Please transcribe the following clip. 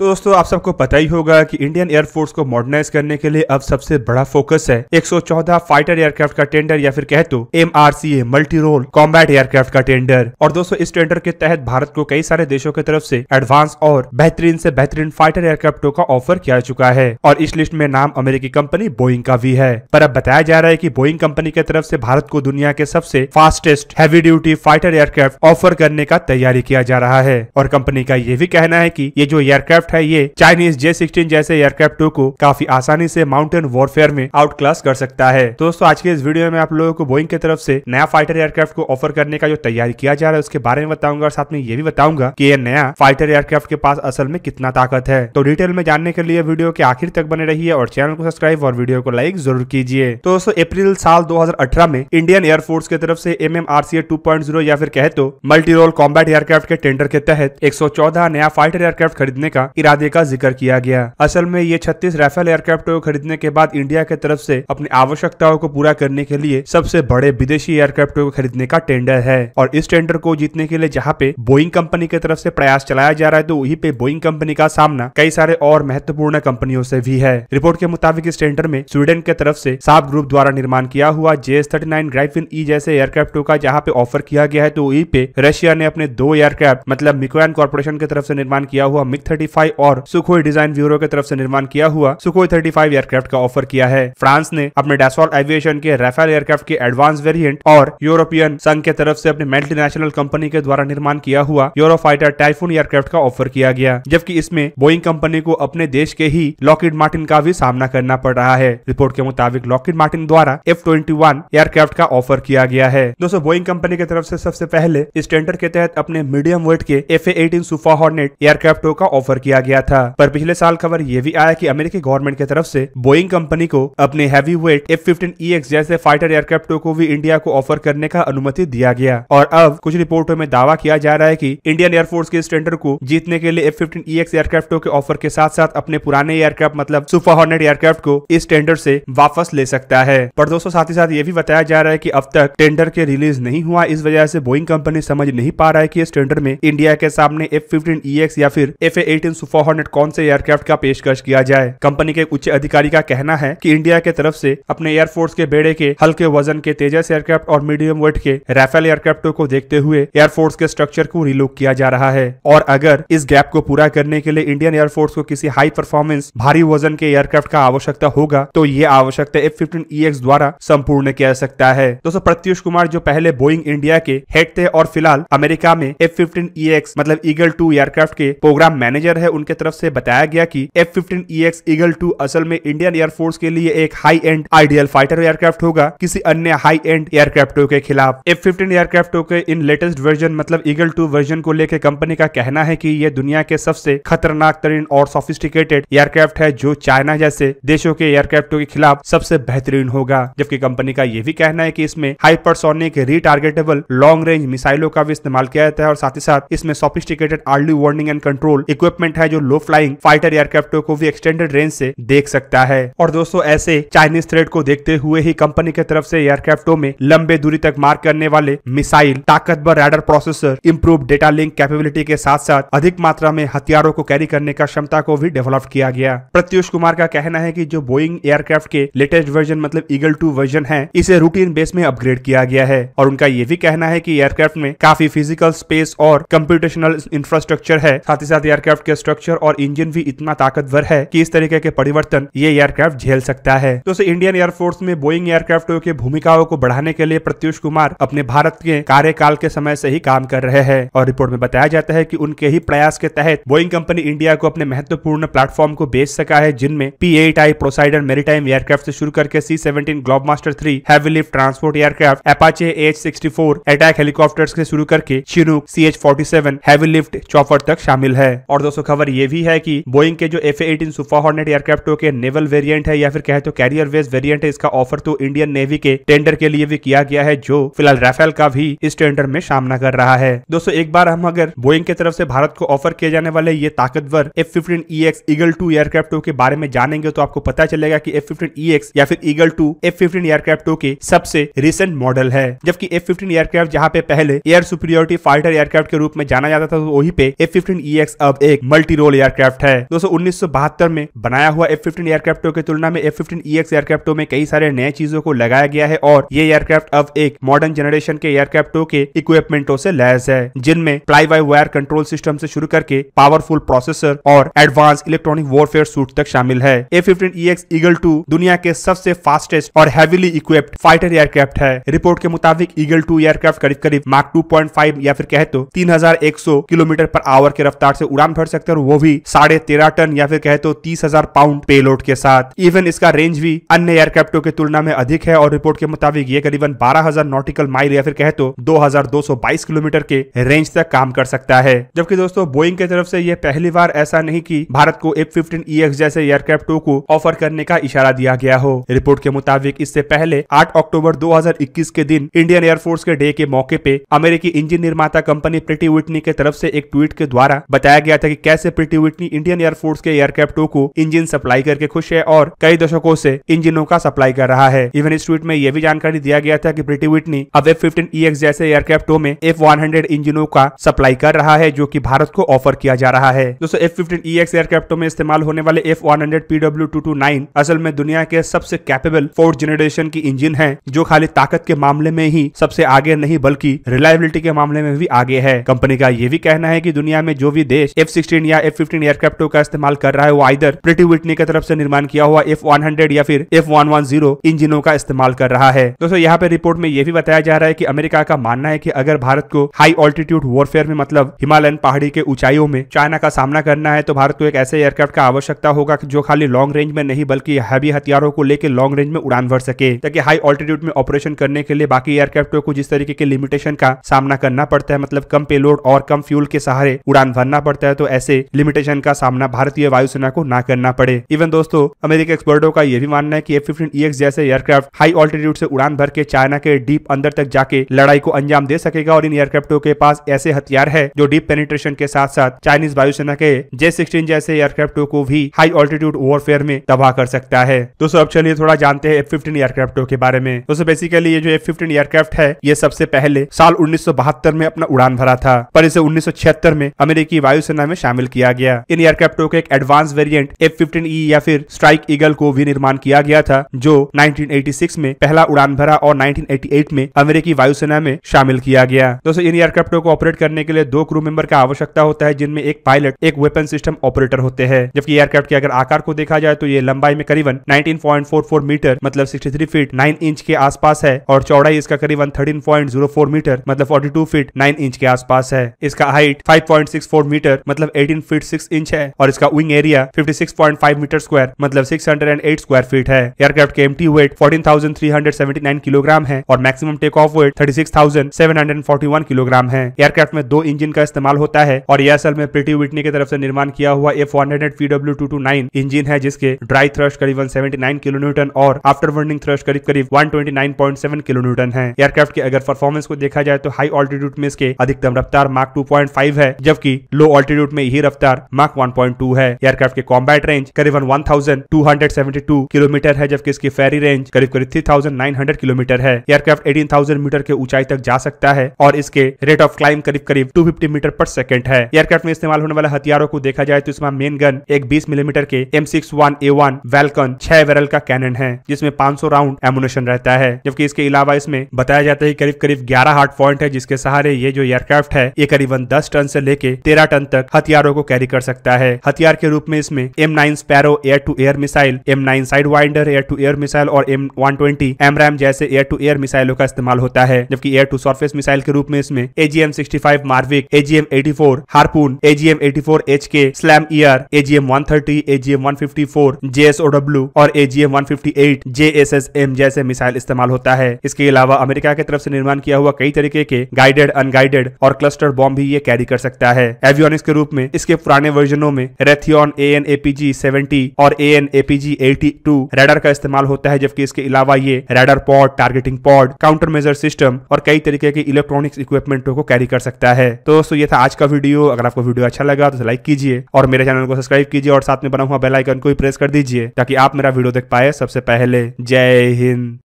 तो दोस्तों आप सबको पता ही होगा कि इंडियन एयरफोर्स को मॉडर्नाइज करने के लिए अब सबसे बड़ा फोकस है 114 फाइटर एयरक्राफ्ट का टेंडर या फिर कह तो M multi role combat aircraft का टेंडर और दोस्तों इस टेंडर के तहत भारत को कई सारे देशों की तरफ से एडवांस और बेहतरीन से बेहतरीन फाइटर एयरक्राफ्टों का ऑफर किया चुका है और इस लिस्ट में नाम अमेरिकी कंपनी बोइंग का भी है पर अब बताया जा रहा है की बोइंग कंपनी की तरफ से भारत को दुनिया के सबसे fastest heavy duty fighter aircraft offer करने का तैयारी किया जा रहा है और कंपनी का ये भी कहना है की ये जो एयरक्राफ्ट एयरक्राफ्ट है ये चाइनीज जे सिक्सटीन जैसे टू को काफी आसानी से माउंटेन वॉरफेयर में आउट क्लास कर सकता है दोस्तों आज के इस वीडियो में आप लोगों को बोइंग की तरफ से नया फाइटर एयरक्राफ्ट को ऑफर करने का जो तैयारी किया जा रहा है उसके बारे में बताऊंगा और साथ में ये भी बताऊंगा की ये नया फाइटर एयरक्राफ्ट के पास असल में कितना ताकत है तो डिटेल में जानने के लिए वीडियो के आखिर तक बने रहिए और चैनल को सब्सक्राइब और वीडियो को लाइक जरूर कीजिए तो दोस्तों अप्रैल साल दो में इंडियन एयरफोर्स की तरफ ऐसी M M R C two point zero या फिर कहे तो मल्टी रोल कॉम्बैट एयरक्राफ्ट के टेंडर के तहत 114 नया फाइटर एयरक्राफ्ट खरीदने का इरादे का जिक्र किया गया असल में ये छत्तीस राफेल एयरक्राफ्ट को खरीदने के बाद इंडिया के तरफ से अपनी आवश्यकताओं को पूरा करने के लिए सबसे बड़े विदेशी एयरक्राफ्ट को खरीदने का टेंडर है और इस टेंडर को जीतने के लिए जहाँ पे बोइंग कंपनी की तरफ से प्रयास चलाया जा रहा है तो वही पे बोइंग कंपनी का सामना कई सारे और महत्वपूर्ण कंपनियों से भी है रिपोर्ट के मुताबिक इस टेंडर में स्वीडन के तरफ से साफ ग्रुप द्वारा निर्माण किया हुआ जे थर्टी नाइन ग्राइफिन ई जैसे एयरक्राफ्टों का जहाँ पे ऑफर किया गया है तो वही पे रशिया ने अपने दो एयरक्राफ्ट मतलब मिकोन कॉर्पोरेशन की तरफ से निर्माण किया हुआ मिक थर्टी 35 और सुखोई डिजाइन ब्यूरो की तरफ से निर्माण किया हुआ सुखोई 35 एयरक्राफ्ट का ऑफर किया है फ्रांस ने अपने डेसॉल एविएशन के राफेल एयरक्राफ्ट के एडवांस वेरिएंट और यूरोपियन संघ के तरफ से अपने मल्टीनेशनल कंपनी के द्वारा निर्माण किया हुआ यूरो फाइटर टाइफून एयरक्राफ्ट का ऑफर किया गया जबकि इसमें बोइंग कंपनी को अपने देश के ही लॉकेट मार्टिन का भी सामना करना पड़ रहा है रिपोर्ट के मुताबिक लॉकेट मार्टिन द्वारा एफ ट्वेंटी एयरक्राफ्ट का ऑफर किया गया है दोस्तों बोइंग कंपनी की तरफ से सबसे पहले स्टैंडर्ड के तहत अपने मीडियम वेट के F A eighteen super Hornet एयरक्राफ्टों का ऑफर किया किया गया था पर पिछले साल खबर यह भी आया कि अमेरिकी गवर्नमेंट की तरफ से बोइंग कंपनी को अपने heavy weight F fifteen E X जैसे फाइटर एयरक्राफ्टो को भी इंडिया को ऑफर करने का अनुमति दिया गया और अब कुछ रिपोर्टों में दावा किया जा रहा है की इंडियन एयरफोर्स के इस टेंडर को जीतने के लिए एफ फिफ्टीन ई एक्स एयरक्राफ्टों के ऑफर के साथ साथ अपने पुराने एयरक्राफ्ट मतलब सुपर हॉर्नेट एयरक्राफ्ट को इस टेंडर से वापस ले सकता है पर दोस्तों साथ ही साथ ये भी बताया जा रहा है कि अब तक टेंडर के रिलीज नहीं हुआ इस वजह से बोइंग कंपनी समझ नहीं पा रहा है कि इस टेंडर में इंडिया के सामने एफ फिफ्टीन ई एक्स या फिर एफ एटीन सुपर हॉर्नेट कौन से एयरक्राफ्ट का पेशकश किया जाए कंपनी के उच्च अधिकारी का कहना है की इंडिया के तरफ से अपने एयरफोर्स के बेड़े के हल्के वजन के तेजस एयरक्राफ्ट और मीडियम वेट के राफेल एयरक्राफ्टों को देखते हुए एयरफोर्स के स्ट्रक्चर को रिलुक किया जा रहा है और अगर इस गैप को पूरा करने के लिए इंडियन एयरफोर्स को किसी हाई परफॉर्मेंस भारी वजन के एयरक्राफ्ट का आवश्यकता होगा तो ये आवश्यकता एफ फिफ्टीन ई द्वारा संपूर्ण किया सकता है दोस्तों प्रत्युष कुमार जो पहले बोइंग इंडिया के हेड थे और फिलहाल अमेरिका में एफ फिफ्टीन ई मतलब ईगल टू एयरक्राफ्ट के प्रोग्राम मैनेजर है उनके तरफ से बताया गया कि F fifteen E X Eagle two असल में इंडियन एयरफोर्स के लिए एक high end ideal fighter aircraft होगा किसी अन्य हाई एंड एयरक्राफ्टों के खिलाफ एफ फिफ्टीन एयरक्राफ्टों के इन लेटेस्ट वर्जन मतलब ईगल टू वर्जन को लेकर कंपनी का कहना है की ये दुनिया के सबसे खतरनाक तरीन और सोफिस्टिकेटेड एयरक्राफ्ट है जो चाइना जैसे देशों के एयरक्राफ्टों के खिलाफ सबसे बेहतरीन होगा जबकि कंपनी का यह भी कहना है की इसमें हाइपरसोनिक रिटारगेटेबल लॉन्ग रेंज मिसाइलों का भी इस्तेमाल किया जाता है और साथ ही साथ इसमें sophisticated early warning and control equipment बैठा है जो लो फ्लाइंग फाइटर एयरक्राफ्टों को भी एक्सटेंडेड रेंज से देख सकता है और दोस्तों ऐसे चाइनीज थ्रेड को देखते हुए ही कंपनी की तरफ से एयरक्राफ्टों में लंबे दूरी तक मार करने वाले मिसाइल ताकतवर radar processor improve data link capability के साथ साथ अधिक मात्रा में हथियारों को कैरी करने का क्षमता को भी डेवलप किया गया प्रत्युष कुमार का कहना है की जो बोइंग एयरक्राफ्ट के लेटेस्ट वर्जन मतलब ईगल टू वर्जन है इसे रूटीन बेस में अपग्रेड किया गया है और उनका ये भी कहना है की एयरक्राफ्ट में काफी फिजिकल स्पेस और कंप्यूटेशनल इंफ्रास्ट्रक्चर है साथ ही साथ एयरक्राफ्ट के स्ट्रक्चर और इंजन भी इतना ताकतवर है कि इस तरीके के परिवर्तन ये एयरक्राफ्ट झेल सकता है तो इंडियन एयरफोर्स में बोइंग एयरक्राफ्टों की भूमिकाओं को बढ़ाने के लिए प्रत्युष कुमार अपने भारत के कार्यकाल के समय से ही काम कर रहे हैं और रिपोर्ट में बताया जाता है की उनके ही प्रयास के तहत बोइंग कंपनी इंडिया को अपने महत्वपूर्ण प्लेटफॉर्म को बेच सका है जिनमें P eight I Poseidon maritime aircraft से शुरू करके C seventeen Globemaster three heavy lift transport aircraft Apache H sixty four attack helicopter से शुरू करके Chinook C H forty seven heavy lift chopper तक शामिल है और दोस्तों खबर खबर यह भी है कि बोइंग के जो एफ एटीन सुफा हॉर्नेट एयरक्राफ्टों के नेवल वेरिएंट है या फिर कहे तो कैरियर वेज वेरिएंट है इसका ऑफर तो इंडियन नेवी के टेंडर के लिए भी किया गया है जो फिलहाल राफेल का भी इस टेंडर में सामना कर रहा है दोस्तों एक बार हम अगर बोइंग की तरफ से भारत को ऑफर किए जाने वाले ये ताकतवर F fifteen E X Eagle two एयरक्राफ्टों के बारे में जानेंगे तो आपको पता चलेगा की एफ फिफ्टीन ई एक्स या फिर ईगल टू एफ फिफ्टीन एयरक्राफ्टों के सबसे रिसेंट मॉडल है जबकि एफ फिफ्टीन एयरक्राफ्ट जहाँ पे पहले एयर सुपीरियोरिटी फाइटर एयरक्राफ्ट के रूप में जाना जाता था तो वही पे एफ फिफ्टीन ई एक्स अब एक मल्टी मल्टी रोल एयरक्राफ्ट है दोस्तों उन्नीस में बनाया हुआ एफ फिफ्टीन एयरक्राफ्टों की तुलना में एफ फिफ्टीन e एयरक्राफ्टों में कई सारे नए चीजों को लगाया गया है और ये एयरक्राफ्ट अब एक मॉडर्न जनरेशन के एयरक्राफ्टों के इक्विपमेंटों से लैस है जिनमें fly by wire control system से शुरू करके पावरफुल प्रोसेसर और एडवांस इलेक्ट्रॉनिक वॉरफेयर सूट तक शामिल है ए फिफ्टीन ईगल टू दुनिया के सबसे फास्टेस्ट और हैवीली इक्विप्ड फाइटर एयरक्राफ्ट है रिपोर्ट के मुताबिक ईगल टू एयरक्राफ्ट करीब करीब मार्क टू या फिर कहे तो तीन किलोमीटर पर आवर की रफ्तार से उड़ान भर सकते सकते वो भी साढ़े तेरह टन या फिर कहे तो तीस हजार पाउंड पेलोड के साथ इवन इसका रेंज भी अन्य एयरक्राफ्टों की तुलना में अधिक है और रिपोर्ट के मुताबिक ये करीबन बारह हजार नोटिकल माइल या फिर कहे तो दो हजार दो सौ बाईस किलोमीटर के रेंज तक काम कर सकता है जबकि दोस्तों बोइंग की तरफ से ये पहली बार ऐसा नहीं की भारत को एफ फिफ्टीन ई एक्स जैसे एयरक्राफ्टों को ऑफर करने का इशारा दिया गया हो रिपोर्ट के मुताबिक इससे पहले आठ अक्टूबर इक्कीस के दिन इंडियन एयरफोर्स के डे के मौके पे अमेरिकी इंजन निर्माता कंपनी प्रिटी विटनी के तरफ से एक ट्वीट के द्वारा बताया गया था कि कैसे ऐसे प्रीटी विटनी इंडियन एयरफोर्स के एयरक्राफ्टों को इंजन सप्लाई करके खुश है और कई दशकों से इंजनों का सप्लाई कर रहा है इवन इस ट्वीट में यह भी जानकारी दिया गया था कि प्रीटी विटनी अब एफ फिफ्टीन जैसे एयरक्राफ्टो में एफ इंजनों का सप्लाई कर रहा है जो की भारत को ऑफर किया जा रहा है दोस्तों एफ फिफ्टीन में इस्तेमाल होने वाले F one hundred PW two two nine असल में दुनिया के सबसे कैपेबल फोर्थ जनरेशन की इंजन है जो खाली ताकत के मामले में ही सबसे आगे नहीं बल्कि रिलायबिलिटी के मामले में भी आगे है कंपनी का ये भी कहना है कि दुनिया में जो भी देश एफ सिक्सटीन या एफ फिफ्टीन एयरक्राफ्टों का इस्तेमाल कर रहा है वो आइदर प्रिटी विटनी की तरफ से निर्माण किया हुआ एफ वन हंड्रेड या फिर एफ वन वन जीरो इंजिनों का इस्तेमाल कर रहा है दोस्तों यहाँ पे रिपोर्ट में यह भी बताया जा रहा है की अमेरिका का मानना है की अगर भारत को हाई ऑल्टीट्यूड वॉरफेयर में मतलब हिमालयन पहाड़ी के ऊंचाइयों में चाइना का सामना करना है तो भारत को एक ऐसे एयरक्राफ्ट का आवश्यकता होगा जो खाली लॉन्ग रेंज में नहीं बल्कि हैवी हथियारों को लेकर लॉन्ग रेंज में उड़ान भर सके ताकि हाई ऑल्टीट्यूड में ऑपरेशन करने के लिए बाकी एयरक्राफ्टों को जिस तरीके के लिमिटेशन का सामना करना पड़ता है मतलब कम पेलोड और कम फ्यूल के सहारे उड़ान भरना पड़ता है तो ऐसे लिमिटेशन का सामना भारतीय वायुसेना को ना करना पड़े इवन दोस्तों अमेरिकी एक्सपर्टो का यह भी मानना है की एफ फिफ्टीन ई जैसे एयरक्राफ्ट हाई ऑल्टीट्यूड से उड़ान भर के चाइना के डीप अंदर तक जाके लड़ाई को अंजाम दे सकेगा और इन एयरक्राफ्टों के पास ऐसे हथियार है जो डीप पेनिट्रेशन के साथ साथ चाइनीज वायुसेना के जे सिक्सटीन जैसे एयरक्राफ्टों को भी हाई ऑल्टीट्यूड ओवरफेयर में तबाह कर सकता है दोस्तों अब चलिए थोड़ा जानते हैं एफ फिफ्टीन एयरक्राफ्टों के बारे में दोस्तों बेसिकली ये जो एफ फिफ्टीन एयरक्राफ्ट है ये सबसे पहले साल उन्नीस में अपना उड़ान भरा था पर इसे उन्नीस में अमेरिकी वायुसेना में शामिल किया गया इन एयरक्राफ्टों के एक advance variant F fifteen E या फिर स्ट्राइक ईगल को भी निर्माण किया गया था जो 1986 में पहला उड़ान भरा और 1988 में अमेरिकी वायुसेना में शामिल किया गया दोस्तों इन एयरक्राफ्टों को ऑपरेट करने के लिए दो क्रू मेंबर का आवश्यकता होता है जिनमें एक पायलट एक वेपन सिस्टम ऑपरेटर होते हैं जबकि एयरक्राफ्ट के अगर आकार को देखा जाए तो ये लंबाई में करीबन नाइनटीन मीटर मतलब सिक्सटी फीट नाइन इंच के आसपास है और चौड़ाई इसका करीबन थर्टीन मीटर मतलब फोर्टी फीट नाइन इंच के आसपास है इसका हाइट फाइव मीटर मतलब एटीन तीन फीट सिक्स इंच है और इसका विंग एरिया 56.5 मीटर स्क्वायर मतलब 608 स्क्वायर फीट है एयरक्राफ्ट के एमटी वेट 14,379 किलोग्राम है और maximum take off weight 36,741 kilogram है एयरक्राफ्ट में दो इंजन का इस्तेमाल होता है और यह असल में प्रीटी विटनी की तरफ से निर्माण किया हुआ F one hundred PW two two nine engine है जिसके ड्राई थ्रस्ट करीबन 79 किलो न्यूटन और आफ्टर वर्निंग थ्रस्ट करीब करीब 129.7 किलो न्यूटन है एयरक्राफ्ट की अगर परफॉर्मेंस को देखा जाए तो हाई ऑल्टीट्यूड में इसके अधिकतम रफ्तार मार्क फाइव है जबकि लो ऑल्टीट्यूड में ही रफ्तार मार्क 1.2 है एयरक्राफ्ट के कॉम्बैट रेंज करीबन 1272 किलोमीटर है जबकि इसकी फेरी रेंज करीब करीब 3900 किलोमीटर है एयरक्राफ्ट 18000 मीटर के ऊंचाई तक जा सकता है और इसके रेट ऑफ क्लाइम करीब करीब 250 मीटर पर सेकंड है एयरक्राफ्ट में इस्तेमाल होने वाले हथियारों को देखा जाए तो इसमें मेन गन एक बीस मिलीमीटर के M six one A one Vulcan छह वेरल का कैनन है जिसमें 500 राउंड एमुनेशन रहता है जबकि इसके अलावा इसमें बताया जाता है करीब करीब ग्यारह हार्ट पॉइंट है जिसके सहारे ये जो एयरक्राफ्ट है ये करीबन दस टन से लेके तेरह टन तक हथियारों को को कैरी कर सकता है हथियार के रूप में इसमें M nine Sparrow air to air missile M nine sidewinder air to air missile और एम वन ट्वेंटी रैम जैसे एयर टू एयर मिसाइलों का इस्तेमाल होता है जबकि एयर टू सरफेस मिसाइल के रूप में इसमें AGM sixty five Maverick AGM eighty four Harpoon AGM eighty four H K SLAM ER AGM one thirty AGM one fifty four JSOW और AGM one fifty eight J S S M जैसे missile इस्तेमाल होता है इसके अलावा America की तरफ से निर्माण किया हुआ कई तरीके के गाइडेड अनगाइडेड और क्लस्टर बॉम्ब भी ये कैरी कर सकता है एवियोनिक्स के रूप में इसके पुराने वर्जनों में Raytheon A N APG seventy और A N APG eighty two radar का इस्तेमाल होता है जबकि इसके अलावा ये radar pod targeting pod counter measure system और कई तरीके के इलेक्ट्रॉनिक्स इक्विपमेंटों को कैरी कर सकता है तो दोस्तों ये था आज का वीडियो अगर आपको वीडियो अच्छा लगा तो लाइक कीजिए और मेरे चैनल को सब्सक्राइब कीजिए और साथ में बना हुआ बेल आइकन को भी प्रेस कर दीजिए ताकि आप मेरा वीडियो देख पाए सबसे पहले जय हिंद